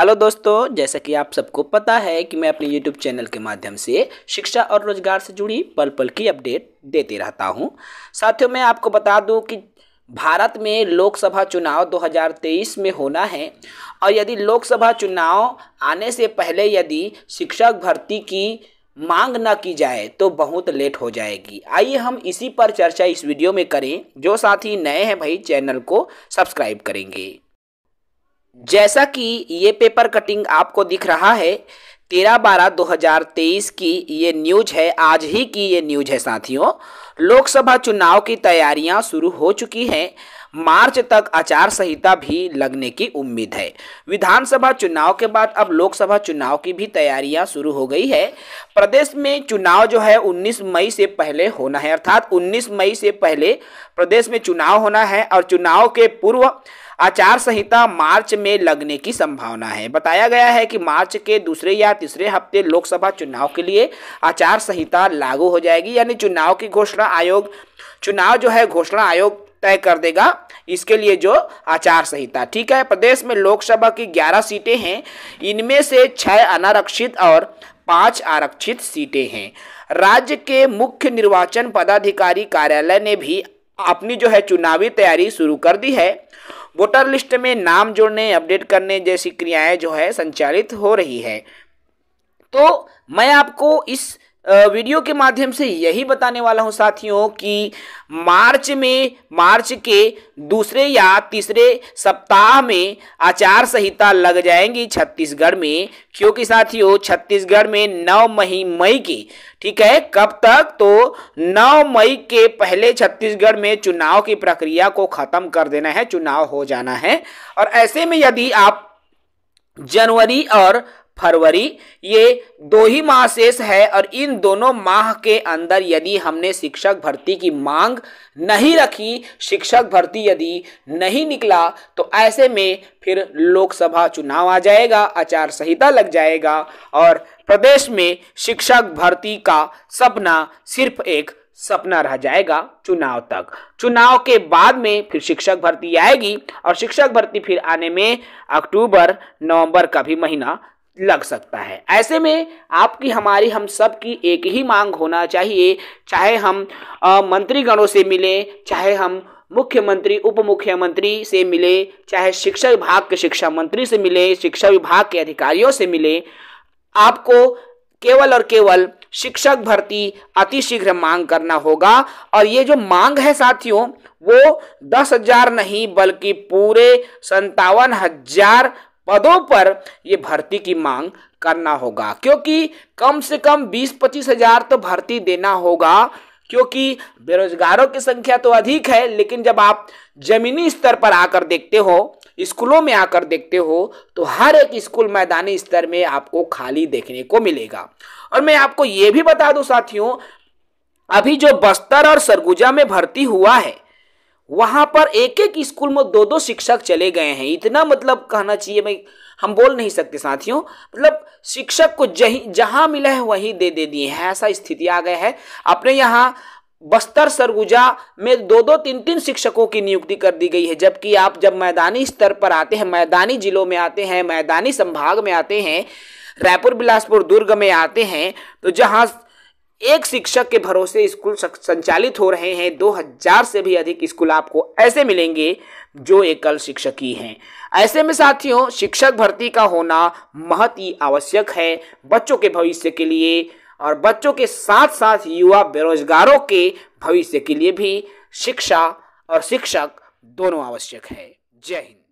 hello दोस्तों जैसा कि आप सबको पता है कि मैं अपने यूट्यूब चैनल के माध्यम से शिक्षा और रोजगार से जुड़ी पल पल की अपडेट देते रहता हूं साथियों मैं आपको बता दूं कि भारत में लोकसभा चुनाव 2023 में होना है और यदि लोकसभा चुनाव आने से पहले यदि शिक्षक भर्ती की मांग ना की जाए तो बहुत लेट हो जाएगी आइए हम इसी पर चर्चा इस वीडियो में करें जो साथी नए हैं भाई चैनल को सब्सक्राइब करेंगे जैसा कि ये पेपर कटिंग आपको दिख रहा है तेरह बारह 2023 की ये न्यूज है आज ही की ये न्यूज है साथियों लोकसभा चुनाव की तैयारियां शुरू हो चुकी हैं मार्च तक आचार संहिता भी लगने की उम्मीद है विधानसभा चुनाव के बाद अब लोकसभा चुनाव की भी तैयारियां शुरू हो गई है प्रदेश में चुनाव जो है 19 मई से पहले होना है अर्थात 19 मई से पहले प्रदेश में चुनाव होना है और चुनाव के पूर्व आचार संहिता मार्च में लगने की संभावना है बताया गया है कि मार्च के दूसरे या तीसरे हफ्ते लोकसभा चुनाव के लिए आचार संहिता लागू हो जाएगी यानी चुनाव की घोषणा आयोग चुनाव जो है घोषणा आयोग तय कर देगा इसके लिए जो आचार संहिता ठीक है प्रदेश में लोकसभा की 11 सीटें हैं इनमें से छः अनारक्षित और पाँच आरक्षित सीटें हैं राज्य के मुख्य निर्वाचन पदाधिकारी कार्यालय ने भी अपनी जो है चुनावी तैयारी शुरू कर दी है वोटर लिस्ट में नाम जोड़ने अपडेट करने जैसी क्रियाएं जो है संचालित हो रही है तो मैं आपको इस वीडियो के माध्यम से यही बताने वाला हूं साथियों कि मार्च में मार्च के दूसरे या तीसरे सप्ताह में आचार संहिता लग जाएंगी छत्तीसगढ़ में क्योंकि साथियों छत्तीसगढ़ में 9 मई मई की ठीक है कब तक तो 9 मई के पहले छत्तीसगढ़ में चुनाव की प्रक्रिया को खत्म कर देना है चुनाव हो जाना है और ऐसे में यदि आप जनवरी और फरवरी ये दो ही माह शेष है और इन दोनों माह के अंदर यदि हमने शिक्षक भर्ती की मांग नहीं रखी शिक्षक भर्ती यदि नहीं निकला तो ऐसे में फिर लोकसभा चुनाव आ जाएगा आचार संहिता लग जाएगा और प्रदेश में शिक्षक भर्ती का सपना सिर्फ एक सपना रह जाएगा चुनाव तक चुनाव के बाद में फिर शिक्षक भर्ती आएगी और शिक्षक भर्ती फिर आने में अक्टूबर नवंबर का भी महीना लग सकता है ऐसे में आपकी हमारी हम सब की एक ही मांग होना चाहिए चाहे हम मंत्रीगणों से मिलें चाहे हम मुख्यमंत्री उप मुख्यमंत्री से मिले चाहे शिक्षा विभाग के शिक्षा मंत्री से मिले शिक्षा विभाग के अधिकारियों से मिले आपको केवल और केवल शिक्षक भर्ती अतिशीघ्र मांग करना होगा और ये जो मांग है साथियों वो दस हजार नहीं बल्कि पूरे संतावन हजार पदों पर ये भर्ती की मांग करना होगा क्योंकि कम से कम बीस पच्चीस हजार तो भर्ती देना होगा क्योंकि बेरोजगारों की संख्या तो अधिक है लेकिन जब आप जमीनी स्तर पर आकर देखते हो स्कूलों में आकर देखते हो तो हर एक स्कूल मैदानी स्तर में आपको खाली देखने को मिलेगा और मैं आपको ये भी बता दूं साथियों अभी जो बस्तर और सरगुजा में भर्ती हुआ है वहाँ पर एक एक स्कूल में दो दो शिक्षक चले गए हैं इतना मतलब कहना चाहिए मैं हम बोल नहीं सकते साथियों मतलब शिक्षक को जही जहाँ मिला है वहीं दे दे दिए हैं ऐसा स्थिति आ गया है अपने यहाँ बस्तर सरगुजा में दो दो तीन तीन शिक्षकों की नियुक्ति कर दी गई है जबकि आप जब मैदानी स्तर पर आते हैं मैदानी जिलों में आते हैं मैदानी संभाग में आते हैं रायपुर बिलासपुर दुर्ग में आते हैं तो जहाँ एक शिक्षक के भरोसे स्कूल संचालित हो रहे हैं 2000 से भी अधिक स्कूल आपको ऐसे मिलेंगे जो एकल शिक्षक ही हैं ऐसे में साथियों शिक्षक भर्ती का होना महत ही आवश्यक है बच्चों के भविष्य के लिए और बच्चों के साथ साथ युवा बेरोजगारों के भविष्य के लिए भी शिक्षा और शिक्षक दोनों आवश्यक है जय हिंद